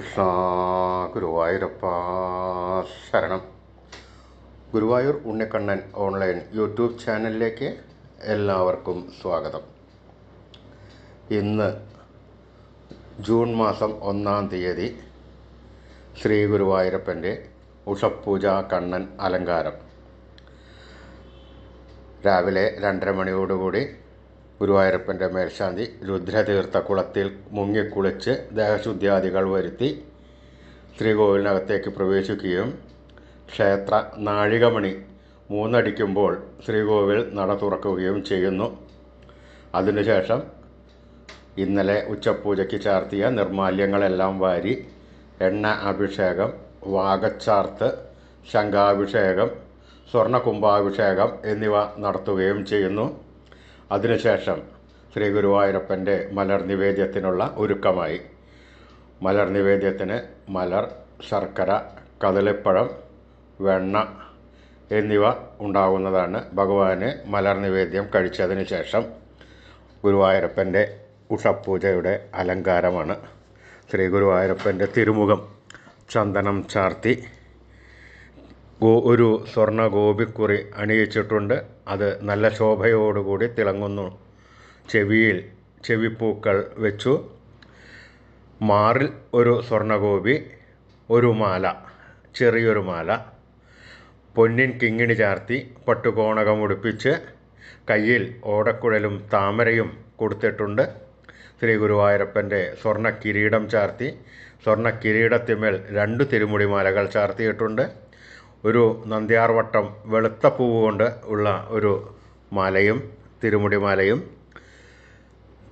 കൃഷ്ണ ഗുരുവായൂരപ്പ ശരണം Guruvayur Unnikkannan online YouTube ചാനലിലേക്ക് എല്ലാവർക്കും സ്വാഗതം ഇന്ന് ജൂൺ മാസം ഒന്നാം തീയതി ശ്രീ ഗുരുവായൂരപ്പൻ്റെ ഉഷപ്പൂജ കണ്ണൻ അലങ്കാരം രാവിലെ രണ്ടര മണിയോടുകൂടി ഗുരുവായൂരപ്പൻ്റെ മേൽശാന്തി രുദ്രതീർത്ഥ കുളത്തിൽ മുങ്ങിക്കുളിച്ച് ദേഹശുദ്ധ്യാദികൾ വരുത്തി ശ്രീകോവിലിനകത്തേക്ക് പ്രവേശിക്കുകയും ക്ഷേത്ര നാഴികമണി മൂന്നടിക്കുമ്പോൾ ശ്രീകോവിൽ നട തുറക്കുകയും ചെയ്യുന്നു അതിനുശേഷം ഇന്നലെ ഉച്ചപൂജയ്ക്ക് ചാർത്തിയ നിർമാല്യങ്ങളെല്ലാം വാരി എണ്ണ അഭിഷേകം വാഗച്ചാർത്ത് ശംഖാഭിഷേകം സ്വർണ്ണ കുംഭാഭിഷേകം എന്നിവ നടത്തുകയും ചെയ്യുന്നു അതിനുശേഷം ശ്രീ ഗുരുവായൂരപ്പൻ്റെ മലർ നിവേദ്യത്തിനുള്ള ഒരുക്കമായി മലർ നിവേദ്യത്തിന് മലർ ശർക്കര കദളിപ്പഴം വെണ്ണ എന്നിവ ഉണ്ടാകുന്നതാണ് ഭഗവാന് മലർ നിവേദ്യം കഴിച്ചതിന് ശേഷം ഗുരുവായൂരപ്പൻ്റെ ഉഷപൂജയുടെ അലങ്കാരമാണ് ശ്രീ ഗുരുവായൂരപ്പൻ്റെ തിരുമുഖം ചന്ദനം ചാർത്തി ഒരു സ്വർണ്ണ ഗോപിക്കുറി അണിയിച്ചിട്ടുണ്ട് അത് നല്ല ശോഭയോടുകൂടി തിളങ്ങുന്നു ചെവിയിൽ ചെവിപ്പൂക്കൾ വെച്ചു മാറിൽ ഒരു സ്വർണ്ണഗോപി ഒരു മാല ചെറിയൊരു മാല പൊന്നിൻ കിങ്ങിണി ചാർത്തി പട്ടുകോണകം ഉടുപ്പിച്ച് കയ്യിൽ ഓടക്കുഴലും താമരയും കൊടുത്തിട്ടുണ്ട് ശ്രീ ഗുരുവായൂരപ്പൻ്റെ സ്വർണ്ണ കിരീടം ചാർത്തി സ്വർണ്ണ കിരീടത്തിന്മേൽ രണ്ട് തിരുമുടിമാലകൾ ചാർത്തിയിട്ടുണ്ട് ഒരു നന്ദ്യാർവട്ടം വെളുത്ത പൂവ് കൊണ്ട് ഉള്ള ഒരു മാലയും തിരുമുടി മാലയും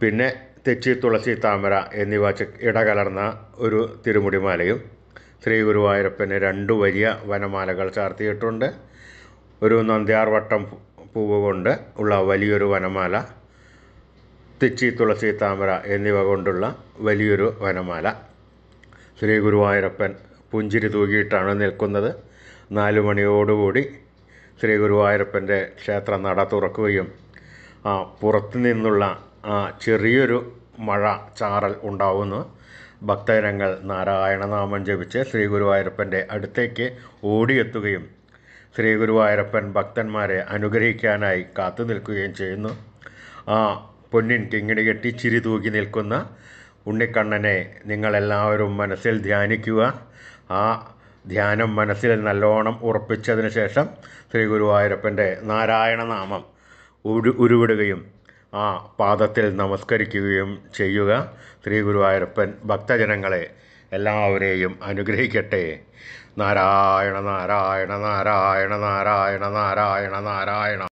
പിന്നെ തെച്ചി തുളസി താമര എന്നിവ ഇടകലർന്ന ഒരു തിരുമുടി മാലയും ശ്രീ ഗുരുവായൂരപ്പന് രണ്ട് വലിയ വനമാലകൾ ചാർത്തിയിട്ടുണ്ട് ഒരു നന്ദ്യാർവട്ടം പൂവ് കൊണ്ട് ഉള്ള വലിയൊരു വനമാല തെച്ചി തുളസി താമര എന്നിവ കൊണ്ടുള്ള വലിയൊരു വനമാല ശ്രീ ഗുരുവായൂരപ്പൻ പുഞ്ചിരി തൂകിയിട്ടാണ് നിൽക്കുന്നത് നാല് മണിയോടുകൂടി ശ്രീ ഗുരുവായൂരപ്പൻ്റെ ക്ഷേത്രം നട തുറക്കുകയും ആ പുറത്തു നിന്നുള്ള ആ ചെറിയൊരു മഴ ചാറൽ ഉണ്ടാവുന്നു ഭക്തജനങ്ങൾ നാരായണനാമം ജപിച്ച് ശ്രീ ഗുരുവായൂരപ്പൻ്റെ അടുത്തേക്ക് ഓടിയെത്തുകയും ശ്രീ ഗുരുവായൂരപ്പൻ ഭക്തന്മാരെ അനുഗ്രഹിക്കാനായി കാത്തു നിൽക്കുകയും ചെയ്യുന്നു ആ പൊന്നിൻ കിങ്ങിണി കെട്ടി ചിരി തൂക്കി നിൽക്കുന്ന ഉണ്ണിക്കണ്ണനെ നിങ്ങളെല്ലാവരും മനസ്സിൽ ധ്യാനിക്കുക ആ ധ്യാനം മനസ്സിൽ നല്ലോണം ഉറപ്പിച്ചതിന് ശേഷം ശ്രീ ഗുരുവായൂരപ്പൻ്റെ നാരായണനാമം ഉരു ഉരുവിടുകയും ആ പാദത്തിൽ നമസ്കരിക്കുകയും ചെയ്യുക ശ്രീ ഗുരുവായൂരപ്പൻ ഭക്തജനങ്ങളെ എല്ലാവരെയും അനുഗ്രഹിക്കട്ടെ നാരായണ നാരായണ നാരായണ നാരായണ നാരായണ നാരായണ